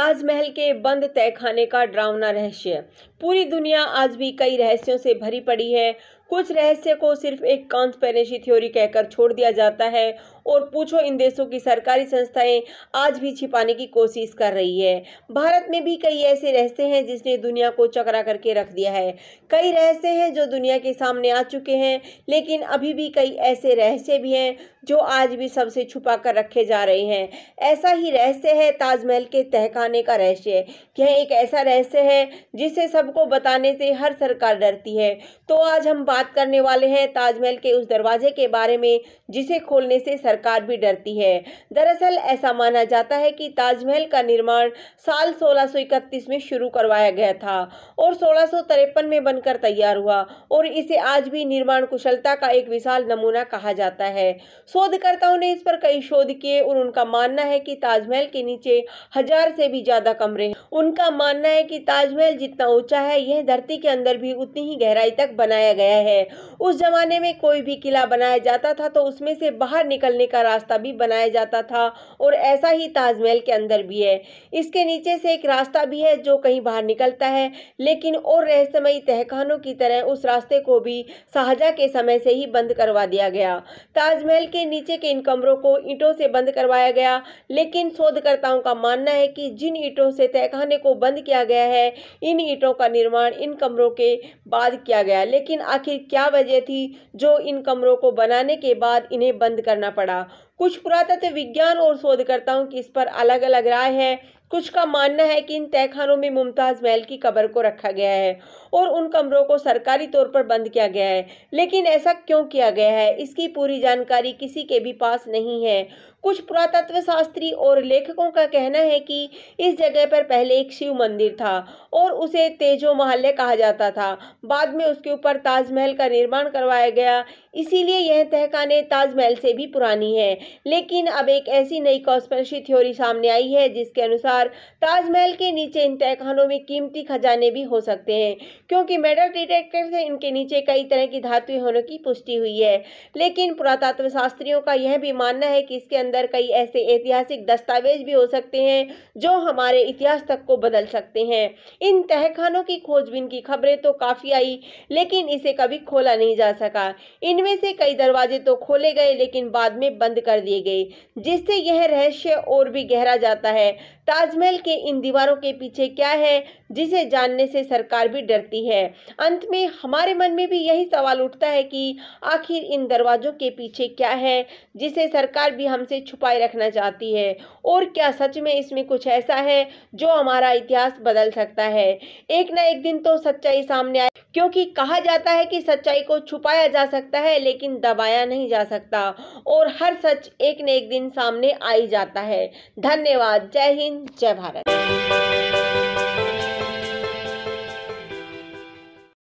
ताजमहल के बंद तहखाने का ड्रावना रहस्य पूरी दुनिया आज भी कई रहस्यों से भरी पड़ी है कुछ रहस्य को सिर्फ एक कॉन्स्पेरेसी थ्योरी कहकर छोड़ दिया जाता है और पूछो इन देशों की सरकारी संस्थाएं आज भी छिपाने की कोशिश कर रही है भारत में भी कई ऐसे रहस्य हैं जिसने दुनिया को चकरा करके रख दिया है कई रहस्य हैं जो दुनिया के सामने आ चुके हैं लेकिन अभी भी कई ऐसे रहस्य भी हैं जो आज भी सबसे छुपा कर रखे जा रहे हैं ऐसा ही रहस्य है ताजमहल के तहखाने का रहस्य यह एक ऐसा रहस्य है जिसे सबको बताने से हर सरकार डरती है तो आज हम बात बात करने वाले हैं ताजमहल के उस दरवाजे के बारे में जिसे खोलने से सरकार भी डरती है दरअसल ऐसा माना जाता है कि ताजमहल का निर्माण साल 1631 में शुरू करवाया गया था और सोलह में बनकर तैयार हुआ और इसे आज भी निर्माण कुशलता का एक विशाल नमूना कहा जाता है शोधकर्ताओं ने इस पर कई शोध किए और उनका मानना है कि ताजमहल के नीचे हजार से भी ज्यादा कमरे हैं उनका मानना है कि ताजमहल जितना ऊंचा है यह धरती के अंदर भी उतनी ही गहराई तक बनाया गया है है उस ज़माने में कोई भी किला बनाया जाता था तो उसमें से बाहर निकलने का रास्ता भी बनाया जाता था और ऐसा ही ताजमहल के अंदर भी है इसके नीचे से एक रास्ता भी है जो कहीं बाहर निकलता है लेकिन और रहस्यमयी तहखानों की तरह उस रास्ते को भी शाहजा के समय से ही बंद करवा दिया गया ताजमहल के नीचे के इन कमरों को ईंटों से बंद करवाया गया लेकिन शोधकर्ताओं का मानना है कि जिन ईंटों से तहखाने को बंद किया गया है इन ईंटों का निर्माण इन कमरों के बाद किया गया लेकिन आखिर क्या वजह थी जो इन कमरों को बनाने के बाद इन्हें बंद करना पड़ा कुछ पुरातत्व विज्ञान और शोधकर्ताओं की इस पर अलग अलग राय है कुछ का मानना है कि इन तहखानों में मुमताज़ महल की कब्र को रखा गया है और उन कमरों को सरकारी तौर पर बंद किया गया है लेकिन ऐसा क्यों किया गया है इसकी पूरी जानकारी किसी के भी पास नहीं है कुछ पुरातत्व शास्त्री और लेखकों का कहना है कि इस जगह पर पहले एक शिव मंदिर था और उसे तेजो महल कहा जाता था बाद में उसके ऊपर ताजमहल का निर्माण करवाया गया इसीलिए यह तहखाने ताजमहल से भी पुरानी है लेकिन अब एक ऐसी नई कॉस्पेंसी थ्योरी सामने आई है जिसके अनुसार बार ताजमहल के नीचे इन तहखानों में कीमती खजाने भी हो सकते हैं क्योंकि मेटल डिटेक्टर से इनके नीचे कई तरह की धातु होने की पुष्टि हुई है लेकिन पुरातत्व शास्त्रियों का यह भी मानना है कि इसके अंदर कई ऐसे ऐतिहासिक दस्तावेज भी हो सकते हैं जो हमारे इतिहास तक को बदल सकते हैं इन तहखानों की खोजबीन की खबरें तो काफ़ी आई लेकिन इसे कभी खोला नहीं जा सका इनमें से कई दरवाजे तो खोले गए लेकिन बाद में बंद कर दिए गए जिससे यह रहस्य और भी गहरा जाता है ताज ताजमहल के इन दीवारों के पीछे क्या है जिसे जानने से सरकार भी डरती है अंत में हमारे मन में भी यही सवाल उठता है कि आखिर इन दरवाजों के पीछे क्या है जिसे सरकार भी हमसे छुपाए रखना चाहती है और क्या सच में इसमें कुछ ऐसा है जो हमारा इतिहास बदल सकता है एक ना एक दिन तो सच्चाई सामने आए क्योंकि कहा जाता है कि सच्चाई को छुपाया जा सकता है लेकिन दबाया नहीं जा सकता और हर सच एक न एक दिन सामने आ ही जाता है धन्यवाद जय हिंद जय भारत